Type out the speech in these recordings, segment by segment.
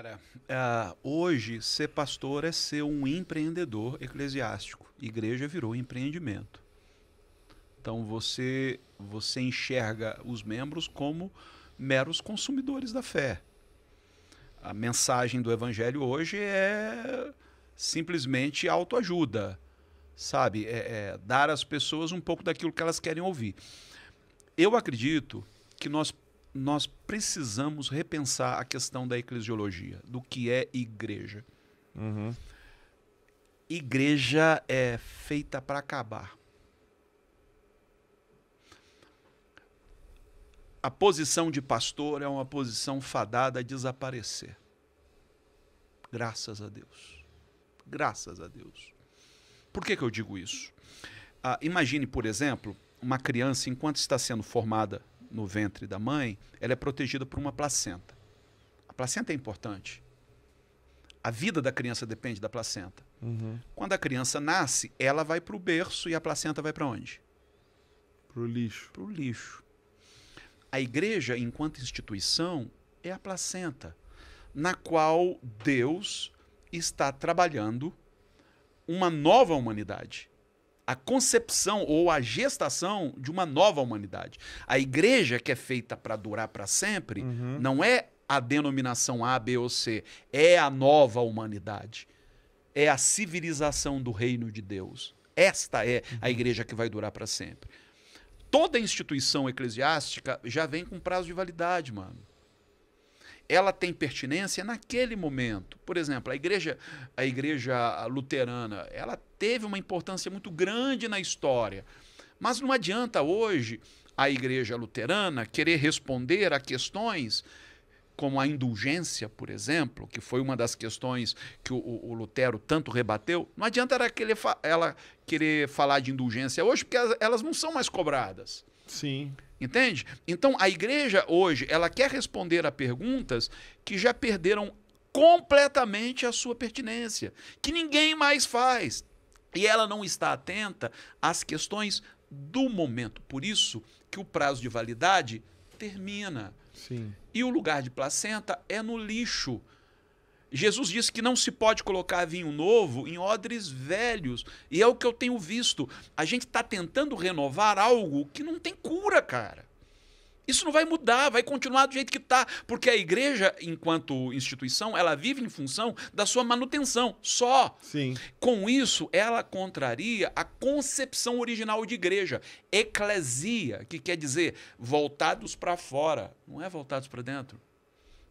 Cara, uh, hoje ser pastor é ser um empreendedor eclesiástico. Igreja virou empreendimento. Então você você enxerga os membros como meros consumidores da fé. A mensagem do evangelho hoje é simplesmente autoajuda, sabe? É, é dar às pessoas um pouco daquilo que elas querem ouvir. Eu acredito que nós nós precisamos repensar a questão da eclesiologia, do que é igreja. Uhum. Igreja é feita para acabar. A posição de pastor é uma posição fadada a desaparecer. Graças a Deus. Graças a Deus. Por que, que eu digo isso? Ah, imagine, por exemplo, uma criança, enquanto está sendo formada no ventre da mãe, ela é protegida por uma placenta. A placenta é importante. A vida da criança depende da placenta. Uhum. Quando a criança nasce, ela vai para o berço e a placenta vai para onde? Para o lixo. Para o lixo. A igreja, enquanto instituição, é a placenta, na qual Deus está trabalhando uma nova humanidade a concepção ou a gestação de uma nova humanidade. A igreja que é feita para durar para sempre uhum. não é a denominação A, B ou C, é a nova humanidade. É a civilização do reino de Deus. Esta é a uhum. igreja que vai durar para sempre. Toda instituição eclesiástica já vem com prazo de validade, mano ela tem pertinência naquele momento. Por exemplo, a igreja, a igreja luterana, ela teve uma importância muito grande na história. Mas não adianta hoje a igreja luterana querer responder a questões como a indulgência, por exemplo, que foi uma das questões que o, o, Lutero tanto rebateu, não adianta ela querer, ela querer falar de indulgência hoje, porque elas não são mais cobradas. Sim. Entende? Então a igreja hoje, ela quer responder a perguntas que já perderam completamente a sua pertinência, que ninguém mais faz. E ela não está atenta às questões do momento. Por isso que o prazo de validade termina. Sim. E o lugar de placenta é no lixo. Jesus disse que não se pode colocar vinho novo em odres velhos. E é o que eu tenho visto. A gente está tentando renovar algo que não tem cura, cara. Isso não vai mudar, vai continuar do jeito que está, porque a igreja, enquanto instituição, ela vive em função da sua manutenção, só. Sim. Com isso, ela contraria a concepção original de igreja, eclesia, que quer dizer voltados para fora, não é voltados para dentro.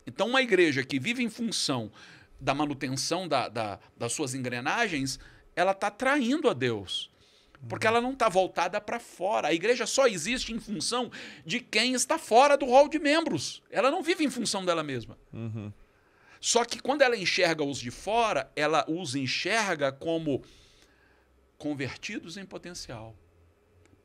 Então, uma igreja que vive em função da manutenção da, da, das suas engrenagens, ela está traindo a Deus. Porque uhum. ela não está voltada para fora. A igreja só existe em função de quem está fora do rol de membros. Ela não vive em função dela mesma. Uhum. Só que quando ela enxerga os de fora, ela os enxerga como convertidos em potencial,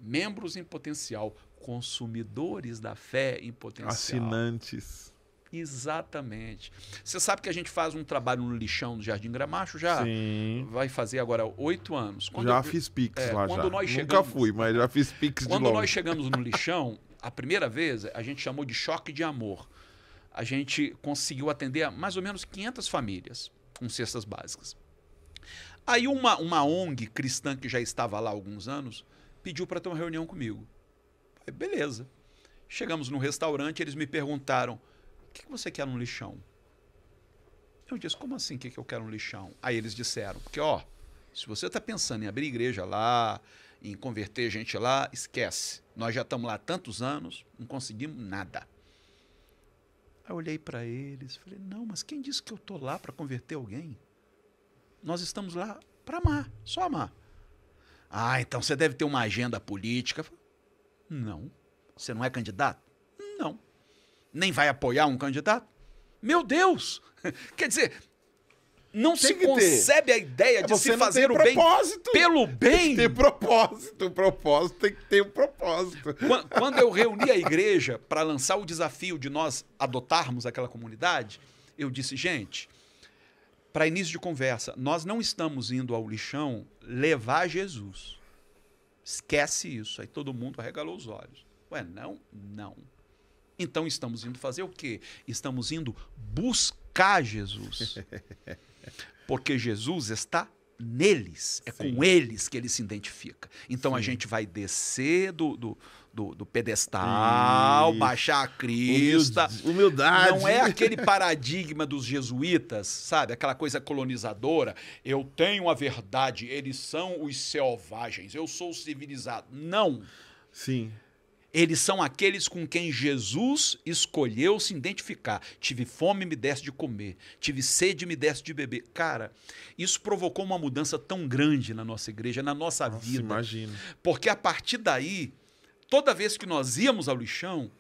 membros em potencial, consumidores da fé em potencial. Assinantes. Exatamente. Você sabe que a gente faz um trabalho no lixão do Jardim Gramacho já? Sim. Vai fazer agora oito anos. Quando já eu, fiz pix é, lá quando já. Nós chegamos, Nunca fui, mas já fiz pix Quando nós chegamos no lixão, a primeira vez a gente chamou de choque de amor. A gente conseguiu atender mais ou menos 500 famílias com cestas básicas. Aí uma, uma ONG cristã que já estava lá há alguns anos pediu para ter uma reunião comigo. beleza. Chegamos no restaurante, eles me perguntaram o que, você quer no lixão? Eu disse, como assim? O que, eu quero no lixão? Aí eles disseram, porque ó, se você está pensando em abrir igreja lá, em converter gente lá, esquece. Nós já estamos lá há tantos anos, não conseguimos nada. Aí eu olhei para eles, falei: "Não, mas quem disse que eu tô lá para converter alguém? Nós estamos lá para amar, só amar". Ah, então você deve ter uma agenda política. não. Você não é candidato? Não nem vai apoiar um candidato? Meu Deus! Quer dizer, não tem se concebe ter. a ideia de é, se fazer o bem pelo bem. Tem que ter propósito, propósito tem que ter um propósito. Quando, quando eu reuni a igreja para lançar o desafio de nós adotarmos aquela comunidade, eu disse, gente, para início de conversa, nós não estamos indo ao lixão levar Jesus. Esquece isso. Aí todo mundo arregalou os olhos. Ué, não? Não. Então estamos indo fazer o quê? Estamos indo buscar Jesus. Porque Jesus está neles, é Sim. com eles que ele se identifica. Então Sim. a gente vai descer do, do, do, do pedestal, baixar a crista. Humildade. Não é aquele paradigma dos jesuítas, sabe? Aquela coisa colonizadora. Eu tenho a verdade, eles são os selvagens, eu sou civilizado. Não. Sim. Eles são aqueles com quem Jesus escolheu se identificar. Tive fome, me desse de comer. Tive sede, me desse de beber. Cara, isso provocou uma mudança tão grande na nossa igreja, na nossa, nossa vida. Imagina. Porque a partir daí, toda vez que nós íamos ao lixão,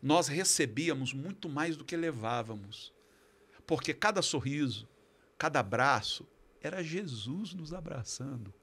nós recebíamos muito mais do que levávamos. Porque cada sorriso, cada abraço, era Jesus nos abraçando.